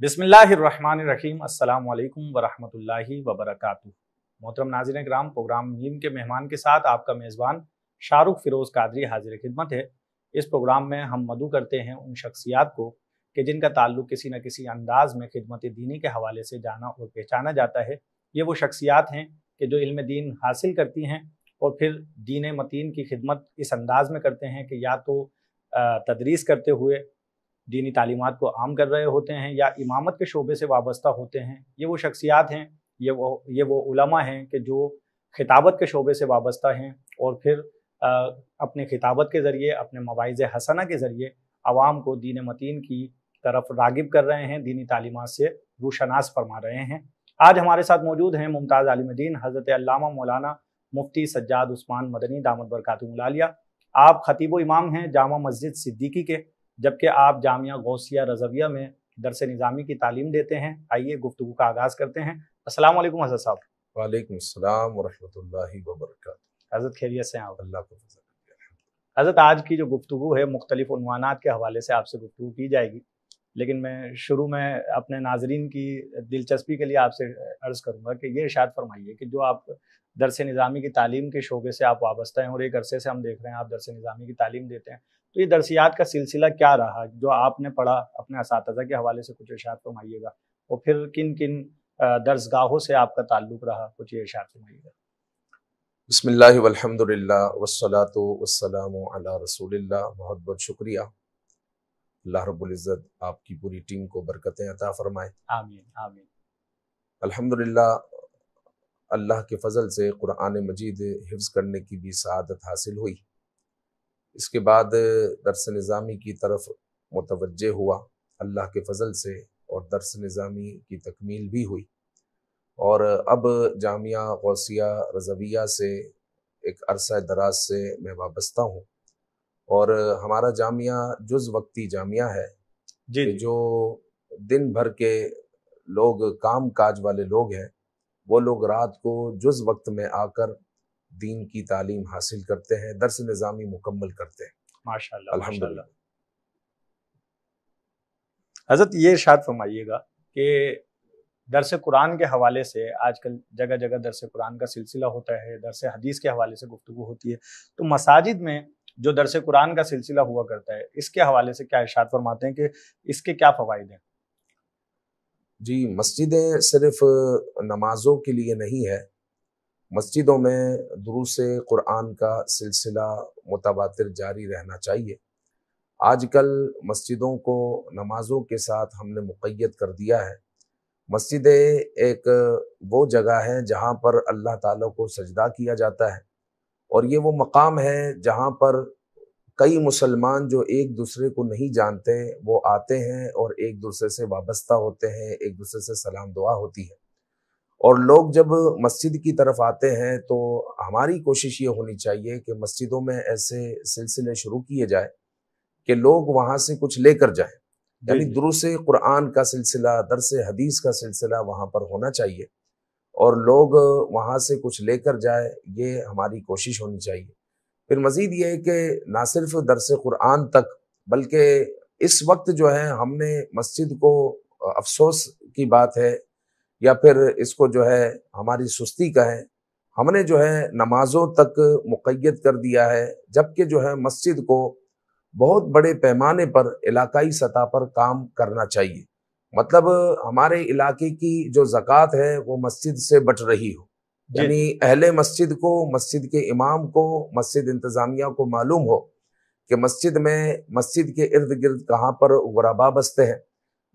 बिसमीम अल्लाम वरहमल वबरक मोहतरम नाजिन ग्राम प्रोग्राम नीम के मेहमान के साथ आपका मेज़बान शाहरुख फिरोज़ कादरी हाजिर खिदमत है इस प्रोग्राम में हम मदू करते हैं उन शख्सियात को कि जिनका ताल्लुक किसी न किसी अंदाज में खिदमत दीनी के हवाले से जाना और पहचाना जाता है ये वो शख्सियात हैं कि जो इल्म दीन हासिल करती हैं और फिर दीन मतीन की खिदमत इस अंदाज में करते हैं कि या तो तदरीस करते हुए दीनी तालीमत को आम कर रहे होते हैं या इमामत के शोबे से वाबस्ता होते हैं ये वो शख्सियात हैं ये वो ये वो उलमा हैं कि जो खिताबत के शोबे से वाबस्ता हैं और फिर आ, अपने खिताबत के ज़रिए अपने मवाइज़ हसना के ज़रिए आवाम को दीन मतीन की तरफ रागिब कर रहे हैं दीनी तालीमत से रूशनास फरमा रहे हैं आज हमारे साथ मौजूद हैं मुमताज़ आलमदीन हज़रत अल्लामा मौलाना मुफ्ती सज्जाद उस्मान मदनी दामद बरकातुमलालिया आप खतीब इमाम हैं जामा मस्जिद सिद्दीकी के जबकि आप जामिया गौसिया रजविया में दरस निज़ामी की तालीम देते हैं आइए गुफ्तु का आगाज़ करते हैं असलम हजरत साहब वालेकुम अस्सलाम वरहमतुल्लाहि वबरकातुहू हजरत खैरियत से आप अल्लाह को हजरत आज की जो गुफ्तु है मुख्तलिफ के हवाले से आपसे गुफ्तु की जाएगी लेकिन मैं शुरू में अपने नाजरीन की दिलचस्पी के लिए आपसे अर्ज़ करूँगा कि ये इशात फरमाइए कि जो आप दरस निज़ामी की तालीम के शोबे से आप वाबस्ता हैं और एक अरसे से हम देख रहे हैं आप दरस निज़ामी की तालीम देते हैं तो ये दरसियात का सिलसिला क्या रहा जो आपने पढ़ा अपने इस के हवाले से कुछ इशार फरमाइएगा और फिर किन किन दर्जगाहों से आपका ताल्लुक रहा कुछ ये इशार फरमाइएगा बसमिल्लर वसलात रसूल बहुत बहुत शुक्रिया अल्लाह रबुल्ज़त आपकी पूरी टीम को बरकतें अता फरमाए आमीन आमीन अल्हम्दुलिल्लाह अल्लाह के फजल से कुरान मजीद हिफ्ज़ करने की भी सआदत हासिल हुई इसके बाद दरस निज़ामी की तरफ मुतवजह हुआ अल्लाह के फजल से और दरस निज़ामी की तकमील भी हुई और अब जामिया गौसिया रजविया से एक अरसा दराज से मैं वाबस्ता हूँ और हमारा जामिया जुज़ वक्ती जामिया है जी जो दिन भर के लोग काम काज वाले लोग हैं वो लोग रात को जुज़ वक्त में आकर दीन की तालीम हासिल करते हैं दरस निज़ामी मुकम्मल करते हैं माशाल्लाह हजरत ये इर्शाद फरमाइएगा कि दरस कुरान के हवाले से आजकल जगह जगह दरस कुरान का सिलसिला होता है दरस हदीस के हवाले से गुफ्तु होती है तो मसाजिद में जो दरस कुरान का सिलसिला हुआ करता है इसके हवाले से क्या इर्शाद फरमाते हैं कि इसके क्या फ़वाद हैं जी मस्जिदें सिर्फ नमाजों के लिए नहीं है मस्जिदों में दुरुस कुरान का सिलसिला मुतबातर जारी रहना चाहिए आजकल मस्जिदों को नमाजों के साथ हमने मुक़ैद कर दिया है मस्जिदें एक वो जगह है जहाँ पर अल्लाह ताला को सजदा किया जाता है और ये वो मकाम है जहाँ पर कई मुसलमान जो एक दूसरे को नहीं जानते वो आते हैं और एक दूसरे से वाबस्ता होते हैं एक दूसरे से सलाम दुआ होती है और लोग जब मस्जिद की तरफ आते हैं तो हमारी कोशिश ये होनी चाहिए कि मस्जिदों में ऐसे सिलसिले शुरू किए जाए कि लोग वहाँ से कुछ लेकर जाए यानी दुरुस कुरान का सिलसिला दरस हदीस का सिलसिला वहाँ पर होना चाहिए और लोग वहाँ से कुछ लेकर जाए ये हमारी कोशिश होनी चाहिए फिर मज़ीद ये है कि ना सिर्फ दरस कुरान तक बल्कि इस वक्त जो है हमने मस्जिद को अफसोस की बात है या फिर इसको जो है हमारी सुस्ती का है हमने जो है नमाजों तक मुकैद कर दिया है जबकि जो है मस्जिद को बहुत बड़े पैमाने पर इलाकाई सतह पर काम करना चाहिए मतलब हमारे इलाके की जो ज़क़़त है वो मस्जिद से बट रही हो यानी अहले मस्जिद को मस्जिद के इमाम को मस्जिद इंतज़ामिया को मालूम हो कि मस्जिद में मस्जिद के इर्द गिर्द कहाँ पर गुराबा बसते हैं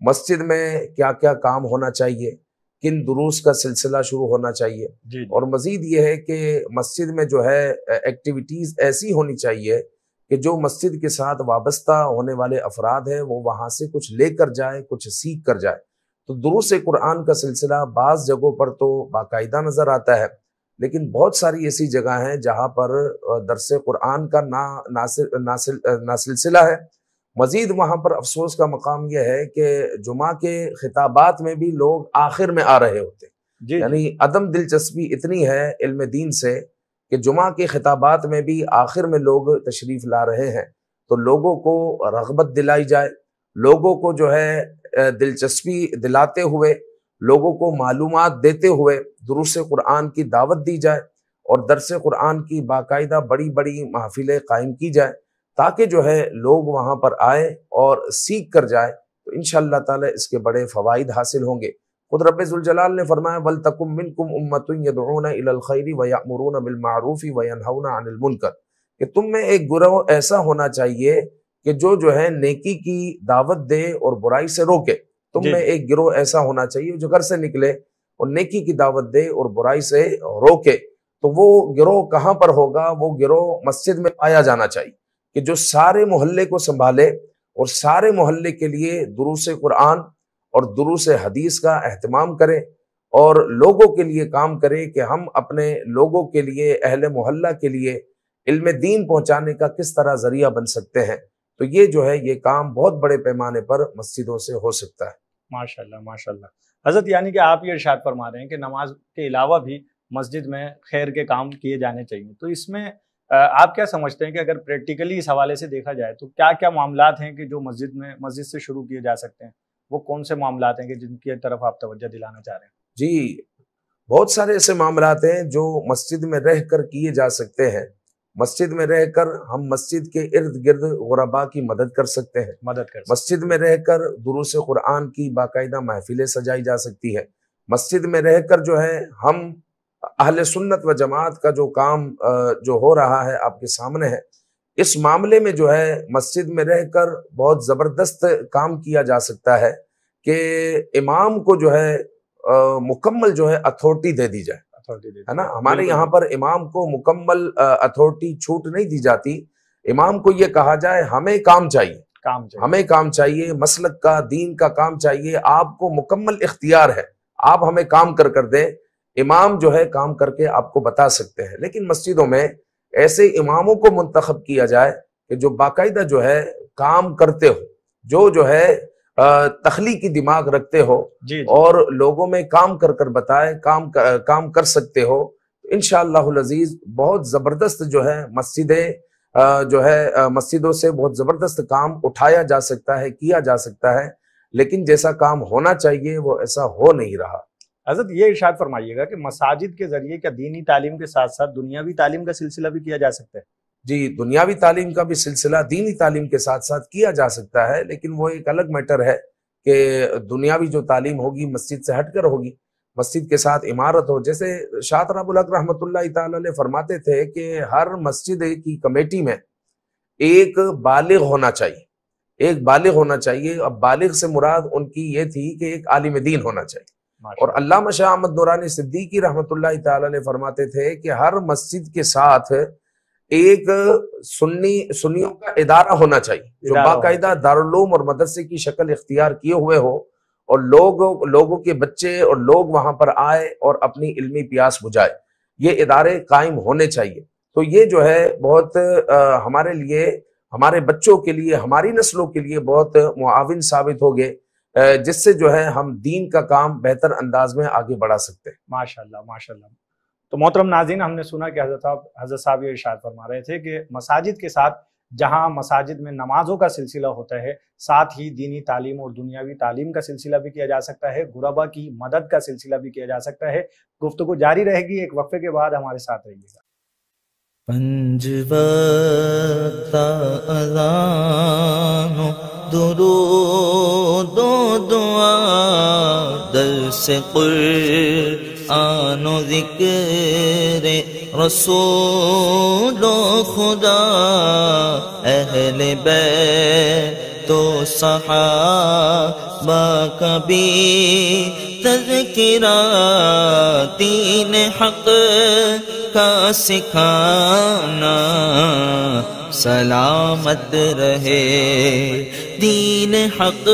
मस्जिद में क्या क्या काम होना चाहिए किन दुरूस का सिलसिला शुरू होना चाहिए और मजीद ये है कि मस्जिद में जो है एक्टिविटीज़ ऐसी होनी चाहिए कि जो मस्जिद के साथ वाबस्ता होने वाले अफराद हैं वो वहाँ से कुछ लेकर जाए कुछ सीख कर जाए तो दुरुस कुरान का सिलसिला बाज़ जगहों पर तो बाकायदा नज़र आता है लेकिन बहुत सारी ऐसी जगह हैं जहाँ पर दरस कुरान का ना ना सिलसिला है मज़ीद वहाँ पर अफसोस का मकाम यह है कि जुमा के खिताबात में भी लोग आखिर में आ रहे होते हैं यानी अदम दिलचस्पी इतनी है इल्म दीन से कि जुमा के खिताबात में भी आखिर में लोग तशरीफ़ ला रहे हैं तो लोगों को रगबत दिलाई जाए लोगों को जो है दिलचस्पी दिलाते हुए लोगों को मालूम देते हुए दुरुस कुरान की दावत दी जाए और दरस कुरान की बाकायदा बड़ी बड़ी महफिलें कायम की जाए ताकि जो है लोग वहाँ पर आए और सीख कर जाए तो इन ताला इसके बड़े फ़वाद हासिल होंगे खुद रबाल ने फरमाया बल तक मिनकुम कि तुम में एक गुरह ऐसा होना चाहिए कि जो जो है नेकी की दावत दे और बुराई से रोके तुम में एक गिरोह ऐसा होना चाहिए जो घर से निकले और नेकी की दावत दे और बुराई से रोके तो वो गिरोह कहाँ पर होगा वो गिरोह मस्जिद में आया जाना चाहिए कि जो सारे मोहल्ले को संभाले और सारे मोहल्ले के लिए दुरुस कुरान और दुरुस हदीस का अहतमाम करें और लोगों के लिए काम करें कि हम अपने लोगों के लिए अहल मोहल्ला के लिए इल्म दीन पहुंचाने का किस तरह जरिया बन सकते हैं तो ये जो है ये काम बहुत बड़े पैमाने पर मस्जिदों से हो सकता है माशाल्लाह माशाल्लाह हजरत यानी कि आप ये इर्शाद फरमा रहे हैं कि नमाज के अलावा भी मस्जिद में खैर के काम किए जाने चाहिए तो इसमें आप क्या समझते हैं कि अगर प्रैक्टिकली इस हवाले से देखा जाए तो क्या क्या मामला हैं कि जो मस्जिद में मस्जिद से शुरू किए जा सकते हैं वो कौन से मामला हैं कि जिनकी तरफ आप तवज्जो दिलाना चाह रहे हैं जी बहुत सारे ऐसे मामला हैं जो मस्जिद में रह कर किए जा सकते हैं मस्जिद में रहकर हम मस्जिद के इर्द गिर्द गुरबा की मदद कर सकते हैं मदद कर मस्जिद में रहकर दुरुस कुरान की बाकायदा महफिलें सजाई जा सकती है मस्जिद में रहकर जो है हम अहल सुन्नत व जमात का जो काम जो हो रहा है आपके सामने है इस मामले में जो है मस्जिद में रहकर बहुत ज़बरदस्त काम किया जा सकता है कि इमाम को जो है मुकम्मल जो है अथॉरिटी दे दी जाए है ना हमारे यहाँ पर इमाम को मुकम्मल अथॉरिटी छूट नहीं दी जाती इमाम को ये कहा जाए हमें काम चाहिए काम चाहिए हमें काम चाहिए मसलक का दीन का काम चाहिए आपको मुकम्मल इख्तियार है आप हमें काम कर कर दें इमाम जो है काम करके आपको बता सकते हैं लेकिन मस्जिदों में ऐसे इमामों को मुंतखब किया जाए कि जो बाकायदा जो है काम करते हो जो जो है तखली की दिमाग रखते हो जी, जी। और लोगों में काम कर कर बताए काम कर, काम कर सकते हो इन अजीज बहुत जबरदस्त जो है मस्जिदें जो है मस्जिदों से बहुत जबरदस्त काम उठाया जा सकता है किया जा सकता है लेकिन जैसा काम होना चाहिए वो ऐसा हो नहीं रहा हजरत ये इर्शाद फरमाइएगा कि मसाजिद के जरिए क्या दीनी तालीम के साथ साथ दुनियावी तालीम का सिलसिला भी किया जा सकता है जी दुनियावी तालीम का भी सिलसिला दीनी तालीम के साथ साथ किया जा सकता है लेकिन वो एक अलग मैटर है कि दुनियावी जो तालीम होगी मस्जिद से हटकर होगी मस्जिद के साथ इमारत हो जैसे शाह रबुलक रहमत फरमाते थे कि हर मस्जिद की कमेटी में एक बालिग होना चाहिए एक बालिग होना चाहिए अब बालिग से मुराद उनकी ये थी कि एक आलिम दीन होना चाहिए और अल्लाह शाह अहमद नौरानी सिद्दीकी रहमत फरमाते थे कि हर मस्जिद के साथ एक सुन्नी सुन्नियों का इदारा होना चाहिए जो बाकायदा दारुलूम और मदरसे की शक्ल इख्तियार किए हुए हो और लोग लोगों के बच्चे और लोग वहां पर आए और अपनी इल्मी प्यास बुझाए ये इदारे कायम होने चाहिए तो ये जो है बहुत आ, हमारे लिए हमारे बच्चों के लिए हमारी नस्लों के लिए बहुत मुआविन साबित हो गए जिससे जो है हम दीन का काम बेहतर अंदाज में आगे बढ़ा सकते हैं माशाल्लाह माशाल्लाह तो मोहतरम नाजीन हमने सुना कि हजरत साहब हजरत साहब ये इशार फरमा रहे थे कि मसाजिद के साथ जहां मसाजिद में नमाजों का सिलसिला होता है साथ ही दीनी तालीम और दुनियावी तालीम का सिलसिला भी किया जा सकता है गुरबा की मदद का सिलसिला भी किया जा सकता है गुफ्तु जारी रहेगी एक वक्फे के बाद हमारे साथ रहिएगा पंजवा दो दुआ दर्स रे रसो दो खुदा अहल बै तो सहाबा कभी किरा तीन हक का सिखाना सलामत रहे दीन हक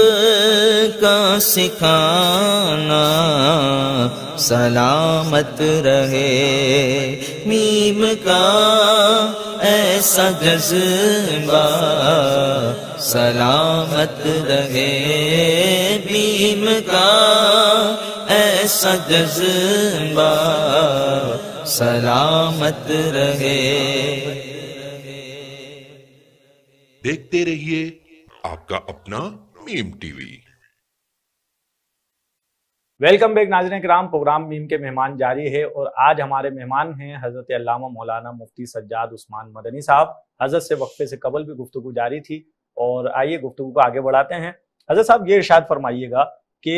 का सिखाना सलामत रहे मीम का ऐसा जज्बा सलामत रहे मीम का ऐसा जज्बा सलामत रहे देखते रहिए आपका अपना मीम टीवी वेलकम बैक नाजरन कराम प्रोग्राम मीम के मेहमान जारी है और आज हमारे मेहमान हैं हज़रत अल्लामा मौलाना मुफ्ती सज्जाद उस्मान मदनी साहब हज़रत से वक्फे से कबल भी गुफ्तु जारी थी और आइए गुफ्तु को आगे बढ़ाते हैं हज़रत साहब ये इर्शाद फरमाइएगा कि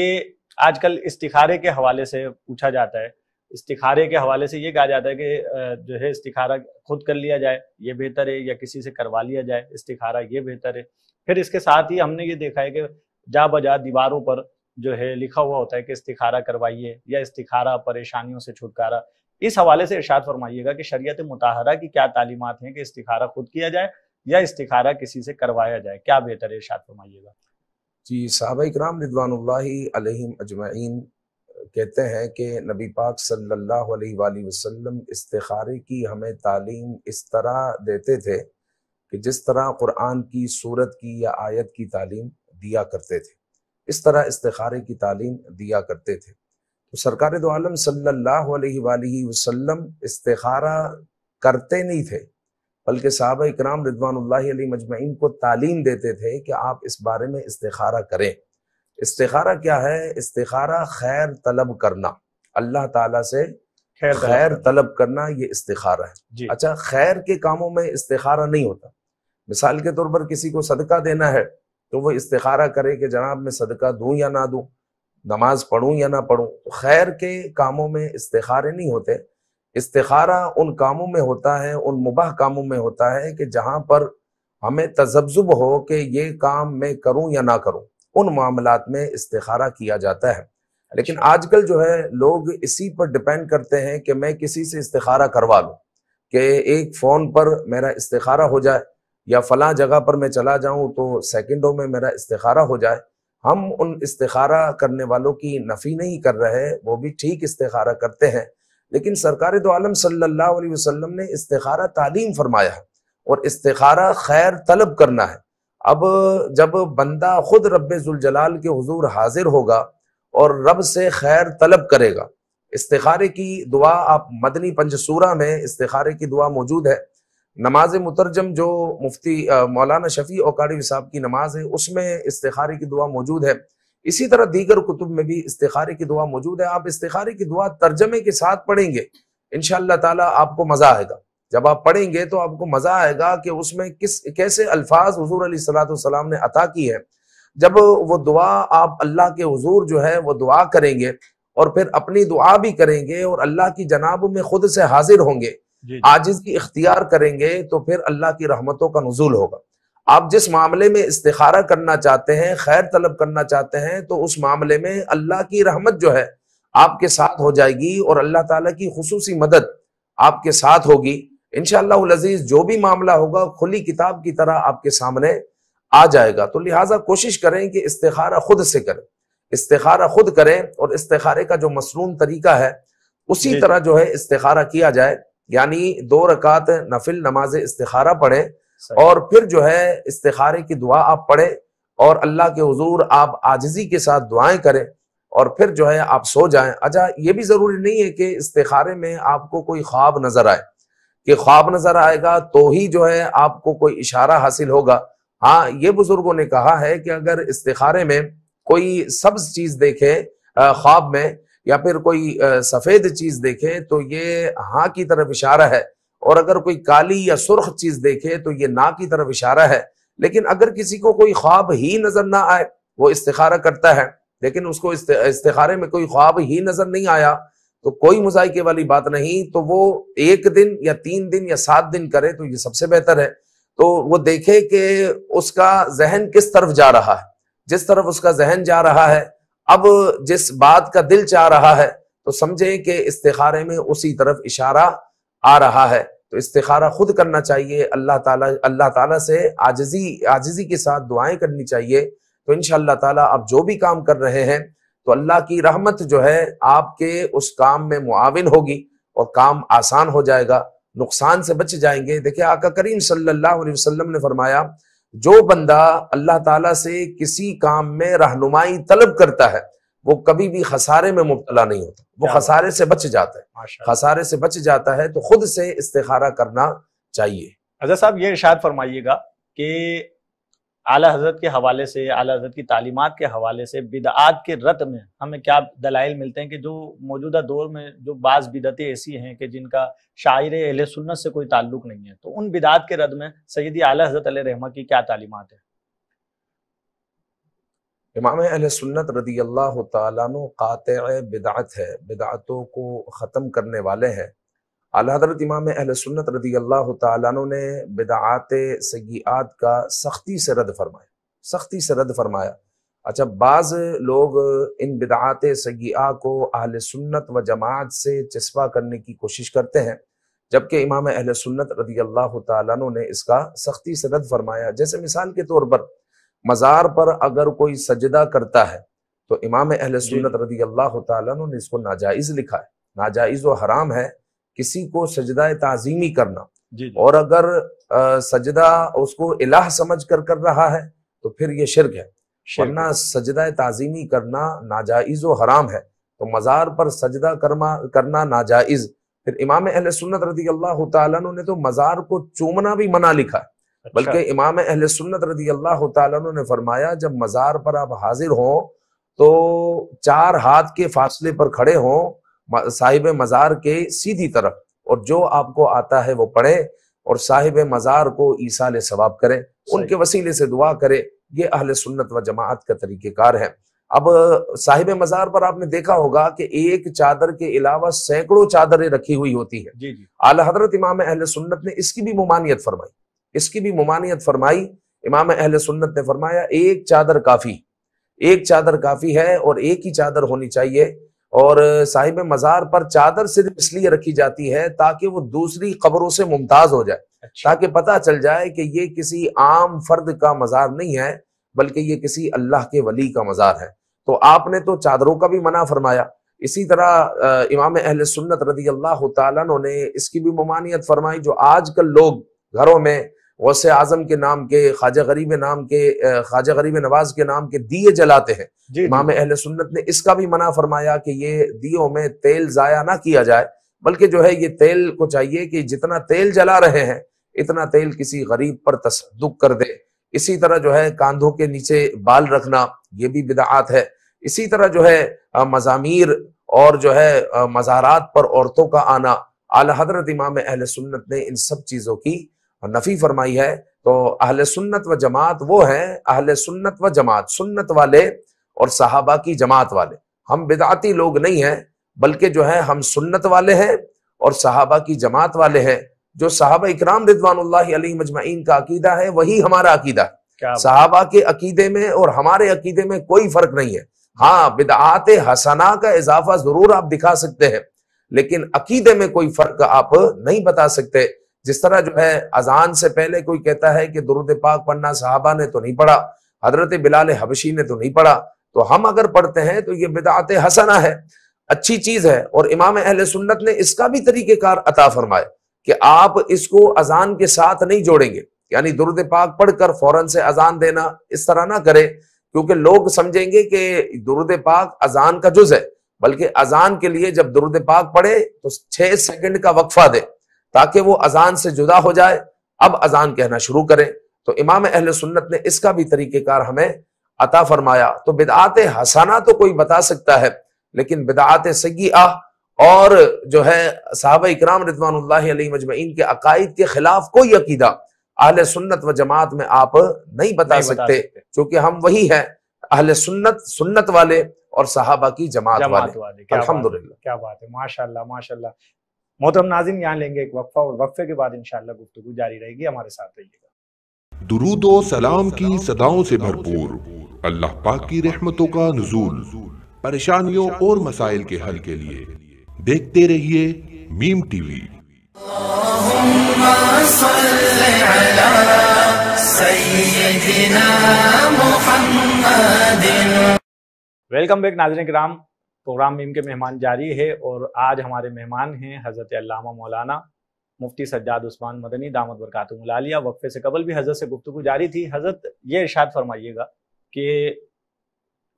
आजकल इस्तिखारे के हवाले से पूछा जाता है इस्तिखारे के हवाले से ये कहा जाता है कि जो है इस्तिखारा खुद कर लिया जाए ये बेहतर है या किसी से करवा लिया जाए इस्तिखारा ये बेहतर है फिर इसके साथ ही हमने ये देखा है कि जा बजा दीवारों पर जो है लिखा हुआ होता है कि इस्तिखारा करवाइए या इस्तिखारा परेशानियों से छुटकारा इस हवाले से इर्शाद फरमाइएगा कि शरीयत मुताहरा की क्या तालीमत हैं कि इस्तिखारा खुद किया जाए या इस्तिखारा किसी से करवाया जाए क्या बेहतर इर्शाद फरमाइएगा जी साहब कराम रिदवान अजमाइन कहते हैं कि नबी पाक सल्लल्लाहु अलैहि वसल्लम इस्तिखारे की हमें तालीम इस तरह देते थे कि जिस तरह कुरान की सूरत की या आयत की तालीम दिया करते थे इस तरह इस्तारे की तालीम दिया करते थे तो सरकार दो आलम सल्लल्लाहु अलैहि वसल्लम इस्तारा करते नहीं थे बल्कि साहब इकराम रिदवान मजमैन को तालीम देते थे कि आप इस बारे में इस्तारा करें इस्तारा क्या है इस्तारा खैर तलब करना अल्लाह ताला से खैर, खैर तलब करना ये इस्तारा है अच्छा खैर के कामों में इस्तारा नहीं होता मिसाल के तौर पर किसी को सदका देना है तो वो इस्तारा करे कि जनाब मैं सदका दूं या ना दूं नमाज पढ़ूं या ना पढ़ूं तो खैर के कामों में इस्तारे नहीं होते इस्तारा उन कामों में होता है उन मुबाह कामों में होता है कि जहाँ पर हमें तजब्जुब हो कि ये काम मैं करूं या ना करूं उन मामलात में इस्तारा किया जाता है लेकिन अच्छा। आजकल जो है लोग इसी पर डिपेंड करते हैं कि मैं किसी से इस्तारा करवा लूँ कि एक फ़ोन पर मेरा इस्तारा हो जाए या फला जगह पर मैं चला जाऊं तो सेकंडों में मेरा इस्तारा हो जाए हम उन इस्तारा करने वालों की नफ़ी नहीं कर रहे वो भी ठीक इस्तारा करते हैं लेकिन सरकार दो आलम सल्लल्लाहु अलैहि वसल्लम ने इस्तारा तालीम फरमाया है और इस्तारा खैर तलब करना है अब जब बंदा खुद जुलजलाल के हजूर हाजिर होगा और रब से खैर तलब करेगा इस्तारे की दुआ आप मदनी पंचसूरा में इस्तारे की दुआ मौजूद है नमाज मुतरजम जो मुफ्ती मौलाना शफी औकारी साहब की नमाज है उसमें इस्तारे की दुआ मौजूद है इसी तरह दीगर कुतुब में भी इस्तारे की दुआ मौजूद है आप इस्तारे की दुआ तर्जमे के साथ पढ़ेंगे इन ताला आपको मज़ा आएगा जब आप पढ़ेंगे तो आपको मज़ा आएगा कि उसमें किस कैसे अल्फाज हजूर सलाम ने अता की है जब वो दुआ आप अल्लाह के हजूर जो है वो दुआ करेंगे और फिर अपनी दुआ भी करेंगे और अल्लाह की जनाब में खुद से हाजिर होंगे आजिज की इख्तियार करेंगे तो फिर अल्लाह की रहमतों का नजूल होगा आप जिस मामले में इस्तारा करना चाहते हैं खैर तलब करना चाहते हैं तो उस मामले में अल्लाह की रहमत जो है आपके साथ हो जाएगी और अल्लाह ताला की खसूसी मदद आपके साथ होगी इन अजीज जो भी मामला होगा खुली किताब की तरह आपके सामने आ जाएगा तो लिहाजा कोशिश करें कि इस्तारा खुद से करें इस्तारा खुद करें और इस्तारे का जो मसनून तरीका है उसी तरह जो है इस्तारा किया जाए यानी दो रकात नफिल नमाज इस्तारा पढ़े और फिर जो है इस्तारे की दुआ आप पढ़े और अल्लाह के हजूर आप आजजी के साथ दुआएं करें और फिर जो है आप सो जाएं अच्छा ये भी ज़रूरी नहीं है कि इस्तारे में आपको कोई ख्वाब नज़र आए कि ख्वाब नज़र आएगा तो ही जो है आपको कोई इशारा हासिल होगा हाँ ये बुजुर्गों ने कहा है कि अगर इस्तारे में कोई सब्ज चीज़ देखे ख्वाब में या फिर कोई सफेद चीज देखे तो ये हाँ की तरफ इशारा है और अगर कोई काली या सुर्ख चीज देखे तो ये ना की तरफ इशारा है लेकिन अगर किसी को कोई ख्वाब ही नजर ना आए वो इस्तारा करता है लेकिन उसको इस्तारे में कोई ख्वाब ही नजर नहीं आया तो कोई मुजाइके वाली बात नहीं तो वो एक दिन या तीन दिन या सात दिन करे तो ये सबसे बेहतर है तो वो देखे कि उसका जहन किस तरफ जा रहा है जिस तरफ उसका जहन जा रहा है अब जिस बात का दिल चाह रहा है तो समझें कि इस्तारे में उसी तरफ इशारा आ रहा है तो इस्तारा खुद करना चाहिए अल्लाह ताला अल्लाह ताला से आजजी आजजी के साथ दुआएं करनी चाहिए तो इन ताला आप जो भी काम कर रहे हैं तो अल्लाह की रहमत जो है आपके उस काम में मुआविन होगी और काम आसान हो जाएगा नुकसान से बच जाएंगे देखिए आका करीम सल्लल्लाहु अलैहि वसल्लम ने फरमाया जो बंदा अल्लाह ताला से किसी काम में रहनुमाई तलब करता है वो कभी भी खसारे में मुबतला नहीं होता वो खसारे से बच जाता है खसारे से बच जाता है तो खुद से इस्तेखारा करना चाहिए अजय अच्छा साहब ये इर्शाद फरमाइएगा कि आला हजरत के हवाले से आला हजरत की तालीमत के हवाले से बिदात के रत में हमें क्या दलाइल मिलते हैं कि जो मौजूदा दौर में जो बाज़ बिदतें ऐसी हैं कि जिनका शायर अहल सुन्नत से कोई ताल्लुक नहीं है तो उन बिदात के रद में सैदी आला हजरत रहमा की क्या तालीमत है इमाम अहल सुन्नत रदी अल्लाह तदात है बिदातों को ख़त्म करने वाले हैं अलहदरत इमाम अहल सुन्नत रदी अल्लाह तु ने बिदात सयात का सख्ती से रद्द फरमाया सख्ती से रद्द फरमाया अच्छा बाज़ लोग इन बिदात सया को अहल सुन्नत व जमात से चस्पा करने की कोशिश करते हैं जबकि इमाम अहल सुन्नत रदी अल्लाह तु ने इसका सख्ती से रद्द फरमाया जैसे मिसाल के तौर पर मज़ार पर अगर कोई सजदा करता है तो इमाम अहल सुन्नत रदी अल्लाह तु ने इसको नाजायज़ लिखा है नाजायज़ व हराम है किसी को सजदा तज़ीमी करना जी और अगर आ, सजदा उसको इलाह समझ कर कर रहा है तो फिर ये शिरक है वरना सजदा तज़ीमी करना नाजायज़ व हराम है तो मज़ार पर सजदा करमा करना नाजायज़ फिर इमाम अहल सुन्नत रदी अल्लाह तु ने तो मज़ार को चूमना भी मना लिखा है अच्छा। बल्कि इमाम अहल सुन्नत रदी अल्लाह तु ने फरमाया जब मज़ार पर आप हाजिर हों तो चार हाथ के फासले पर खड़े हों साहिब मज़ार के सीधी तरफ और जो आपको आता है वो पढ़े और साहिब मज़ार को ईसा सवाब करें उनके वसीले से दुआ करें ये अहल सुन्नत व जमात का तरीक़ेकार है अब साहिब मज़ार पर आपने देखा होगा कि एक चादर के अलावा सैकड़ों चादरें रखी हुई होती है आला हजरत इमाम अहल सुन्नत ने इसकी भी ममानियत फरमाई इसकी भी ममानियत फरमाई इमाम अहल सुन्नत ने फरमाया एक चादर काफ़ी एक चादर काफ़ी है और एक ही चादर होनी चाहिए और साहिब मज़ार पर चादर सिर्फ इसलिए रखी जाती है ताकि वो दूसरी खबरों से मुमताज हो जाए अच्छा। ताकि पता चल जाए कि ये किसी आम फर्द का मज़ार नहीं है बल्कि ये किसी अल्लाह के वली का मज़ार है तो आपने तो चादरों का भी मना फरमाया इसी तरह इमाम अहल सुन्नत रदी अल्लाह ने इसकी भी ममानियत फरमाई जो आजकल लोग घरों में गौस आजम के नाम के ख्वाजा गरीब नाम के ख्वाजा गरीब नवाज के नाम के दिए जलाते हैं इमाम अहल सुन्नत ने इसका भी मना फरमाया कि ये दियो में तेल ज़ाया ना किया जाए बल्कि जो है ये तेल को चाहिए कि जितना तेल जला रहे हैं इतना तेल किसी गरीब पर तस्दुक कर दे इसी तरह जो है कांधों के नीचे बाल रखना ये भी बिदात है इसी तरह जो है मजामीर और जो है मज़ारात पर औरतों का आना आला हजरत इमाम अहल सुन्नत ने इन सब चीज़ों की और नफी फरमाई है तो अहले सुन्नत व जमात वो है अहले सुन्नत व जमात सुन्नत वाले और सहाबा की जमात वाले हम बिदाती लोग नहीं हैं बल्कि जो है हम सुन्नत वाले हैं और सहाबा की जमात वाले हैं जो सहाबा इकराम रिदवान मजमाइन का अकीदा है वही हमारा अकीदा है सहाबा के अकीदे में और हमारे अकीदे में कोई फर्क नहीं है हाँ बिदात हसना का इजाफा जरूर आप दिखा सकते हैं लेकिन अकीदे में कोई फर्क आप नहीं बता सकते जिस तरह जो है अजान से पहले कोई कहता है कि दुरुद पाक पढ़ना साहबा ने तो नहीं पढ़ा हजरत बिलाल हबशी ने तो नहीं पढ़ा तो हम अगर पढ़ते हैं तो ये बिदात हसना है अच्छी चीज है और इमाम अहल सुन्नत ने इसका भी तरीक़ेकार अता फरमाए कि आप इसको अजान के साथ नहीं जोड़ेंगे यानी दुरुद पाक पढ़कर फौरन से अजान देना इस तरह ना करे क्योंकि लोग समझेंगे कि दुरुद पाक अजान का जुज है बल्कि अजान के लिए जब दुरुद पाक पढ़े तो छह सेकंड का वक्फा दे ताकि वो अजान से जुदा हो जाए अब अजान कहना शुरू करें तो इमाम अहल सुन्नत ने इसका भी तरीक़ेकार हमें अता फरमाया तो बिदात हसाना तो कोई बता सकता है लेकिन बिदात सगीआ और जो है साहब इकराम रिजवान मजमैन के अकायद के खिलाफ कोई अकीदा अहल सुन्नत व जमात में आप नहीं बता नहीं सकते क्योंकि हम वही हैं अहल सुन्नत सुन्नत वाले और साहबा की जमात, जमात वाले, वाले। क्या, क्या बात है माशाल्लाह माशाल्लाह मोहतरम नाजिन यहाँ लेंगे एक वक्फा और वक्फे के बाद इनशाला गुफ्तु जारी रहेगी हमारे साथ रहिएगा दुरुदो सलाम की सदाओं से भरपूर अल्लाह पाक की रहमतों का नजूल परेशानियों और मसाइल के हल के लिए देखते रहिए मीम टीवी वेलकम बैक नाजरिक राम प्रोग्राम मीम के मेहमान जारी है और आज हमारे मेहमान हैं हज़रत अल्लामा मौलाना मुफ्ती सज्जाद उस्मान मदनी दामद बरकात मलालिया वक्फे से कबल भी हज़रत से गुफ्तु जारी थी हज़रत ये इर्शाद फरमाइएगा कि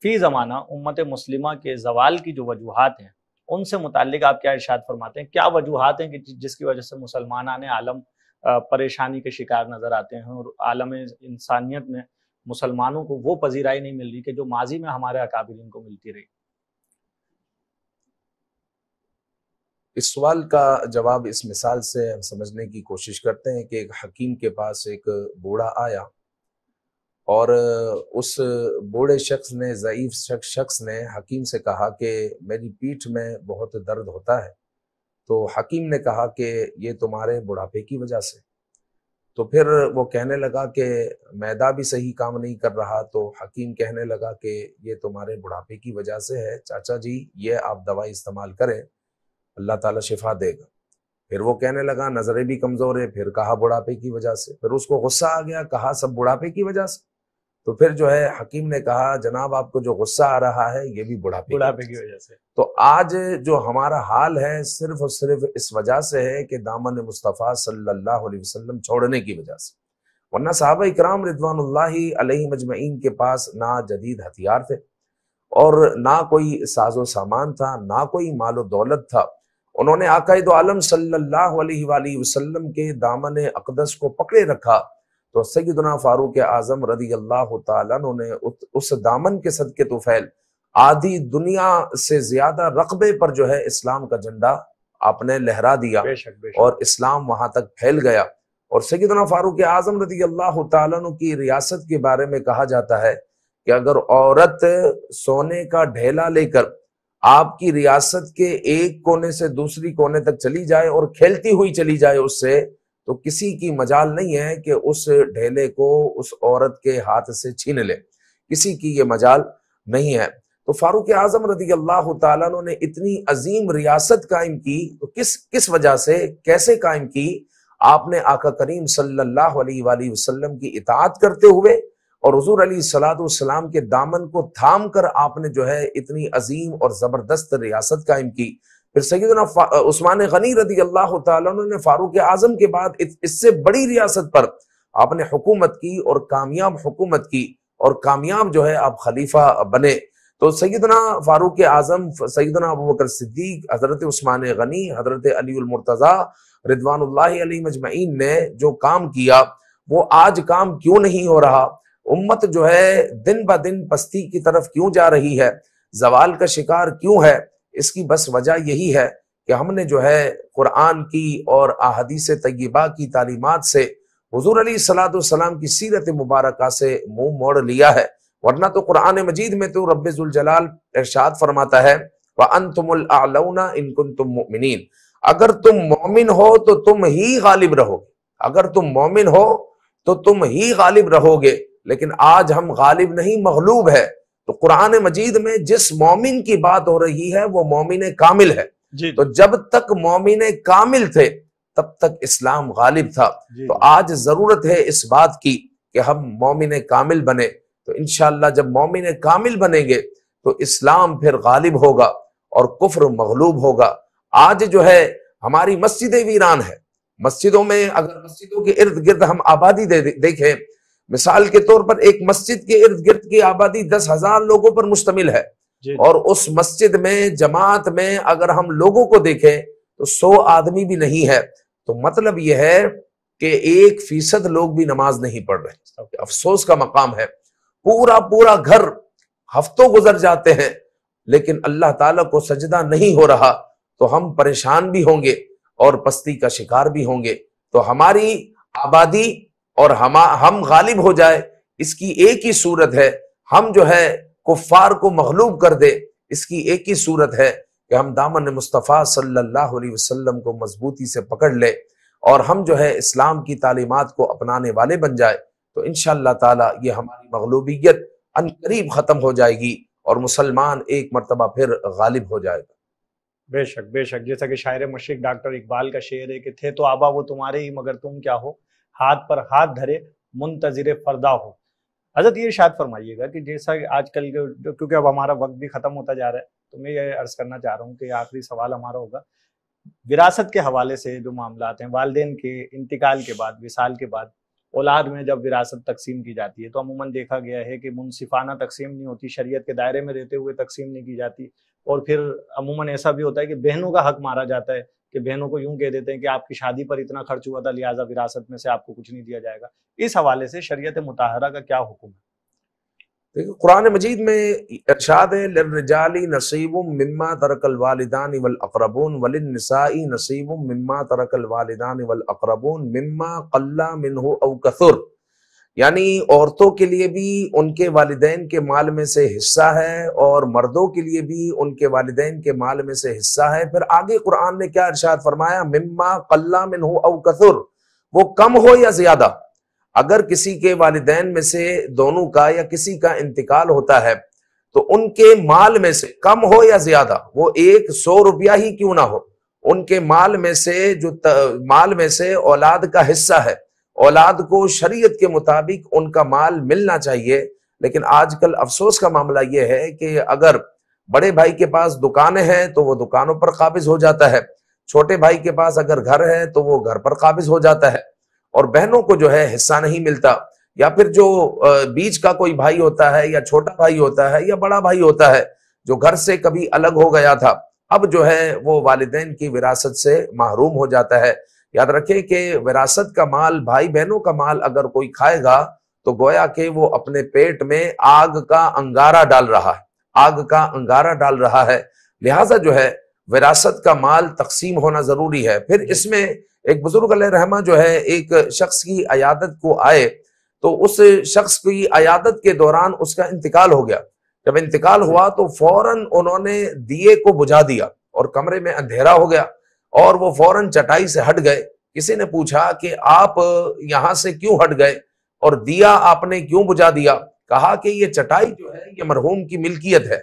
फ़ी ज़माना उम्मत मुस्लिमा के जवाल की जो वजूहत हैं उनसे मुतक आप क्या इर्शाद फरमाते हैं क्या वजूहत हैं कि जिसकी वजह से मुसलमान आने आलम परेशानी के शिकार नज़र आते हैं और आलम इंसानियत में मुसलमानों को वो पजीराई नहीं मिल रही कि जो माजी में हमारे अकाबरीन को मिलती रही इस सवाल का जवाब इस मिसाल से हम समझने की कोशिश करते हैं कि एक हकीम के पास एक बूढ़ा आया और उस बूढ़े शख्स ने ज़यीफ़ शख्स शख्स ने हकीम से कहा कि मेरी पीठ में बहुत दर्द होता है तो हकीम ने कहा कि ये तुम्हारे बुढ़ापे की वजह से तो फिर वो कहने लगा कि मैदा भी सही काम नहीं कर रहा तो हकीम कहने लगा कि ये तुम्हारे बुढ़ापे की वजह से है चाचा जी ये आप दवाई इस्तेमाल करें अल्लाह ताला शिफा देगा फिर वो कहने लगा नजरें भी कमजोर है फिर कहा बुढ़ापे की वजह से फिर उसको गुस्सा आ गया कहा सब बुढ़ापे की वजह से तो फिर जो है हकीम ने कहा जनाब आपको जो गुस्सा आ रहा है ये भी बुढ़ापे बुढ़ापे की वजह से तो आज जो हमारा हाल है सिर्फ और सिर्फ इस वजह से है कि दामन मुस्तफ़ा सल्लल्लाहु अलैहि वसल्लम छोड़ने की वजह से वरना साहब इकराम रिदवान मजमईन के पास ना जदीद हथियार थे और ना कोई साजो सामान था ना कोई मालो दौलत था उन्होंने आकाद आलम सल्लाम के दामन अकदस को पकड़े रखा तो सईदना फारूक आजम रदी अल्लाह ने उस दामन के के तुफैल तो आधी दुनिया से ज्यादा रकबे पर जो है इस्लाम का झंडा आपने लहरा दिया बेशक, बेशक। और इस्लाम वहां तक फैल गया और सईदना फारूक आजम रदी अल्लाह की रियासत के बारे में कहा जाता है कि अगर औरत सोने का ढेला लेकर आपकी रियासत के एक कोने से दूसरी कोने तक चली जाए और खेलती हुई चली जाए उससे तो किसी की मजाल नहीं है कि उस ढेले को उस औरत के हाथ से छीन ले किसी की ये मजाल नहीं है तो फारूक आजम रदी अल्लाह तु ने इतनी अजीम रियासत कायम की तो किस किस वजह से कैसे कायम की आपने आका करीम सल्लल्लाहु अलैहि वसल्लम की इतात करते हुए और हजूर अली सलाम के दामन को थाम कर आपने जो है इतनी अजीम और ज़बरदस्त रियासत कायम की फिर सैदना उस्मान गनी रदी अल्लाह ने फारूक आजम के बाद इससे बड़ी रियासत पर आपने हुकूमत की और कामयाब हुकूमत की और कामयाब जो है आप खलीफा बने तो सैदना फारूक आजम सैदना अबू बकर सिद्दीक हजरत उस्मान गनी हजरत अलीमरतज़ा रिदवान अली मजमैन ने जो काम किया वो आज काम क्यों नहीं हो रहा उम्मत जो है दिन ब दिन पस्ती की तरफ क्यों जा रही है जवाल का शिकार क्यों है इसकी बस वजह यही है कि हमने जो है कुरान की और अहदीस तय्यबा की तालीमत से हजूर अली सलाम की सीरत मुबारक से मुंह मोड़ लिया है वरना तो कुरान मजीद में तो रबाल इर्शाद फरमाता है व अनतमुलना इनकुन तुम मोमिन अगर तुम मोमिन हो तो तुम ही गालिब रहोगे अगर तुम मोमिन हो तो तुम ही गालिब रहोगे लेकिन आज हम गालिब नहीं मगलूब है तो कुरान मजीद में जिस मोमिन की बात हो रही है वो मोमिन कामिल है तो जब तक मोमिन कामिल थे तब तक इस्लाम गालिब था तो आज जरूरत है इस बात की कि हम मोमिन कामिल बने तो इनशाला जब मोमिन कामिल बनेंगे तो इस्लाम फिर गालिब होगा और कुफर मगलूब होगा आज जो है हमारी मस्जिदें वीरान है मस्जिदों में अगर मस्जिदों के इर्द गिर्द हम आबादी दे, देखें मिसाल के तौर पर एक मस्जिद के इर्द गिर्द की आबादी दस हजार लोगों पर मुश्तमिल है और उस मस्जिद में जमात में अगर हम लोगों को देखें तो सौ आदमी भी नहीं है तो मतलब यह है कि एक फीसद लोग भी नमाज नहीं पढ़ रहे अफसोस का मकाम है पूरा पूरा घर हफ्तों गुजर जाते हैं लेकिन अल्लाह ताला को सजदा नहीं हो रहा तो हम परेशान भी होंगे और पस्ती का शिकार भी होंगे तो हमारी आबादी और हम हम गालिब हो जाए इसकी एक ही सूरत है हम जो है कुफार को मखलूब कर दे इसकी एक ही सूरत है कि हम दामन मुस्तफ़ा सल्लल्लाहु अलैहि वसल्लम को मजबूती से पकड़ ले और हम जो है इस्लाम की तालीमत को अपनाने वाले बन जाए तो इन ताला ये हमारी मगलूबियत करीब ख़त्म हो जाएगी और मुसलमान एक मरतबा फिर गालिब हो जाएगा बेशक बेशक जैसा कि शायर मशिक डॉक्टर इकबाल का शेर है कि थे तो आबा वो तुम्हारे ही मगर तुम क्या हो हाथ पर हाथ धरे मुंतजर फरदा हो हजरत ये शायद फरमाइएगा कि जैसा आजकल क्योंकि अब हमारा वक्त भी खत्म होता जा रहा है तो मैं ये अर्ज करना चाह रहा हूँ कि आखिरी सवाल हमारा होगा विरासत के हवाले से जो मामला हैं वालदेन के इंतकाल के बाद विसाल के बाद औलाद में जब विरासत तकसीम की जाती है तो अमूमन देखा गया है कि मुनसिफाना तकसीम नहीं होती शरीयत के दायरे में रहते हुए तकसीम नहीं की जाती और फिर अमूमन ऐसा भी होता है कि बहनों का हक मारा जाता है कि बहनों को यूं कह देते हैं कि आपकी शादी पर इतना खर्च हुआ था लिहाजा विरासत में से आपको कुछ नहीं दिया जाएगा इस हवाले से शरीयत मुताहरा का क्या हुक्म है देखिए कुरान मजीद में इरशाद है लर्रजाली नसीब मम्मा तरकल वालदान वल अकरबून वलनसाई नसीब मम्मा तरकल वालदान वल अकरबून मम्मा कल्ला मिनहु औ कसुर यानी औरतों के लिए भी उनके वालदेन के माल में से हिस्सा है और मर्दों के लिए भी उनके वालदेन के माल में से हिस्सा है फिर आगे कुरान ने क्या इरशाद फरमाया मिम्मा कल्ला मिन हो कसुर वो कम हो या ज्यादा अगर किसी के वालदेन में से दोनों का या किसी का इंतकाल होता है तो उनके माल में से कम हो या ज्यादा वो एक सौ रुपया ही क्यों ना हो उनके माल में से जो त, माल में से औलाद का हिस्सा है औलाद को शरीयत के मुताबिक उनका माल मिलना चाहिए लेकिन आजकल अफसोस का मामला यह है कि अगर बड़े भाई के पास दुकान है तो वो दुकानों पर काबिज हो जाता है छोटे भाई के पास अगर घर है तो वो घर पर काबिज हो जाता है और बहनों को जो है हिस्सा नहीं मिलता या फिर जो बीच का कोई भाई होता है या छोटा भाई होता है या बड़ा भाई होता है जो घर से कभी अलग हो गया था अब जो है वो वालदेन की विरासत से महरूम हो जाता है याद रखें कि विरासत का माल भाई बहनों का माल अगर कोई खाएगा तो गोया के वो अपने पेट में आग का अंगारा डाल रहा है आग का अंगारा डाल रहा है लिहाजा जो है विरासत का माल तकसीम होना जरूरी है फिर इसमें एक बुजुर्ग रहमा जो है एक शख्स की अयादत को आए तो उस शख्स की अयादत के दौरान उसका इंतकाल हो गया जब इंतकाल हुआ तो फौरन उन्होंने दिए को बुझा दिया और कमरे में अंधेरा हो गया और वो फौरन चटाई से हट गए किसी ने पूछा कि आप यहां से क्यों हट गए और दिया आपने क्यों बुझा दिया कहा कि ये चटाई जो है ये मरहूम की मिल्कियत है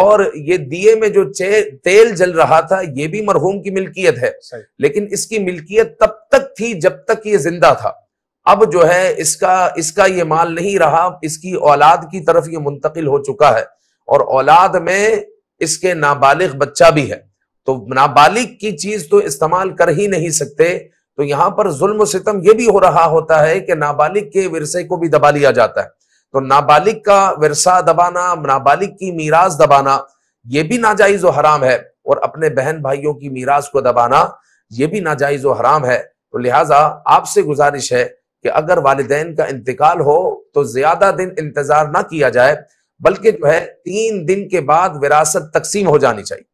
और ये दिए में जो चे तेल जल रहा था ये भी मरहूम की मिल्कियत है लेकिन इसकी मिल्कियत तब तक थी जब तक ये जिंदा था अब जो है इसका इसका ये माल नहीं रहा इसकी औलाद की तरफ ये मुंतकिल हो चुका है और औलाद में इसके नाबालिग बच्चा भी है तो नाबालिग की चीज तो इस्तेमाल कर ही नहीं सकते तो यहां पर जुल्म सितम यह भी हो रहा होता है कि नाबालिग के विरसे को भी दबा लिया जाता है तो नाबालिग का विरसा दबाना नाबालिग की मीराज दबाना यह भी नाजायज और हराम है और अपने बहन भाइयों की मीराज को दबाना यह भी नाजायज और हराम है तो लिहाजा आपसे गुजारिश है कि अगर वालदेन का इंतकाल हो तो ज्यादा दिन इंतजार ना किया जाए बल्कि जो है तीन दिन के बाद विरासत तकसीम हो जानी चाहिए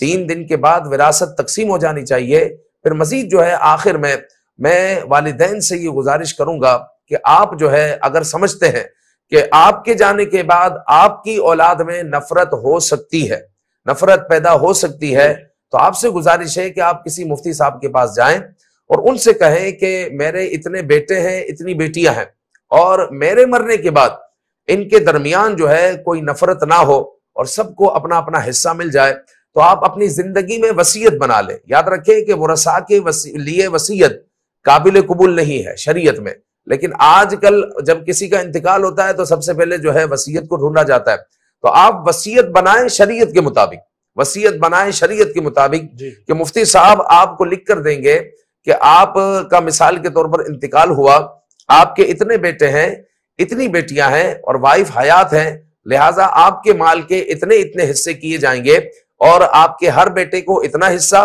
तीन दिन के बाद विरासत तकसीम हो जानी चाहिए फिर मजीद जो है आखिर में मैं वाले से ये गुजारिश करूंगा कि आप जो है अगर समझते हैं कि आपके जाने के बाद आपकी औलाद में नफरत हो सकती है नफरत पैदा हो सकती है तो आपसे गुजारिश है कि आप किसी मुफ्ती साहब के पास जाएं और उनसे कहें कि मेरे इतने बेटे हैं इतनी बेटियां हैं और मेरे मरने के बाद इनके दरमियान जो है कोई नफरत ना हो और सबको अपना अपना हिस्सा मिल जाए तो आप अपनी जिंदगी में वसीयत बना लें याद रखें कि वसा के वसी, लिए वसीयत काबिल कबूल नहीं है शरीयत में लेकिन आजकल जब किसी का इंतकाल होता है तो सबसे पहले जो है वसीयत को ढूंढा जाता है तो आप वसीयत बनाएं शरीयत के मुताबिक वसीयत बनाएं शरीयत के मुताबिक कि मुफ्ती साहब आपको लिख कर देंगे कि आप का मिसाल के तौर पर इंतकाल हुआ आपके इतने बेटे हैं इतनी बेटियां हैं और वाइफ हयात हैं लिहाजा आपके माल के इतने इतने हिस्से किए जाएंगे और आपके हर बेटे को इतना हिस्सा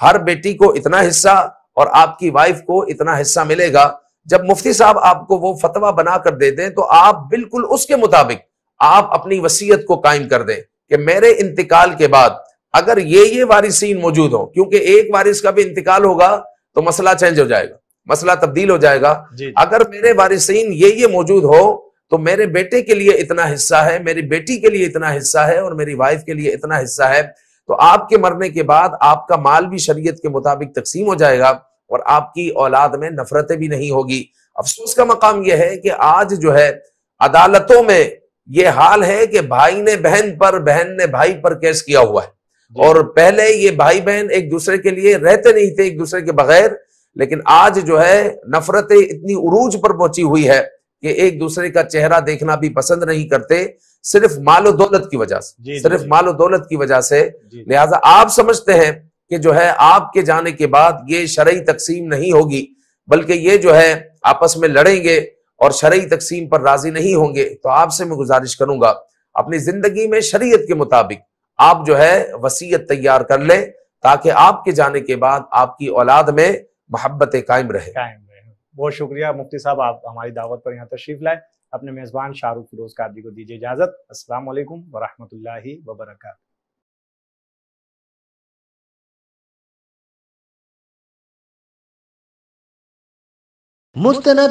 हर बेटी को इतना हिस्सा और आपकी वाइफ को इतना हिस्सा मिलेगा जब मुफ्ती साहब आपको वो फतवा बना कर दे दें तो आप बिल्कुल उसके मुताबिक आप अपनी वसीयत को कायम कर दें कि मेरे इंतकाल के बाद अगर ये ये वारिसीन मौजूद हो क्योंकि एक वारिस का भी इंतकाल होगा तो मसला चेंज हो जाएगा मसला तब्दील हो जाएगा अगर मेरे वारिसीन ये ये मौजूद हो तो मेरे बेटे के लिए इतना हिस्सा है मेरी बेटी के लिए इतना हिस्सा है और मेरी वाइफ के लिए इतना हिस्सा है तो आपके मरने के बाद आपका माल भी शरीयत के मुताबिक तकसीम हो जाएगा और आपकी औलाद में नफरतें भी नहीं होगी अफसोस का मकाम यह है कि आज जो है अदालतों में ये हाल है कि भाई ने बहन पर बहन ने भाई पर केस किया हुआ है और पहले ये भाई बहन एक दूसरे के लिए रहते नहीं थे एक दूसरे के बगैर लेकिन आज जो है नफरतें इतनी उरूज पर पहुंची हुई है कि एक दूसरे का चेहरा देखना भी पसंद नहीं करते सिर्फ माल और दौलत की वजह से सिर्फ माल और दौलत की वजह से लिहाजा आप समझते हैं कि जो है आपके जाने के बाद ये शरय तकसीम नहीं होगी बल्कि ये जो है आपस में लड़ेंगे और शरय तकसीम पर राजी नहीं होंगे तो आपसे मैं गुजारिश करूंगा अपनी जिंदगी में शरीयत के मुताबिक आप जो है वसीयत तैयार कर लें ताकि आपके जाने के बाद आपकी औलाद में मोहब्बतें कायम रहे कायम बहुत शुक्रिया मुफ्ती साहब आप हमारी दावत पर यहाँ तशरीफ लाए अपने मेज़बान शाहरुख फिरोज कादरी को दीजिए इजाज़त असल वरहमल वबरकू मुस्तना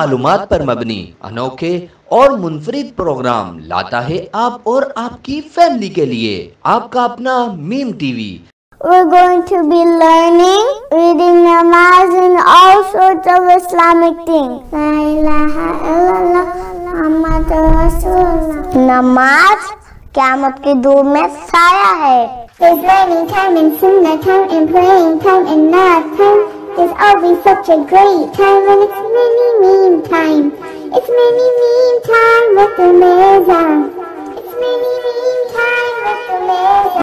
मालूम पर मबनी अनोखे और मुनफरिद प्रोग्राम लाता है आप और आपकी फैमिली के लिए आपका अपना Meem TV We're going to be learning, reading namaz and all sorts of Islamic things. La ilaha illallah Muhammadur Rasulullah. Namaz क्यामत की दूर में साया है There's learning time and sunnah time and praying time and night time. There's always such a great time and it's many mean time. It's many mean time with the Mirza. It's many mean time with the Mirza.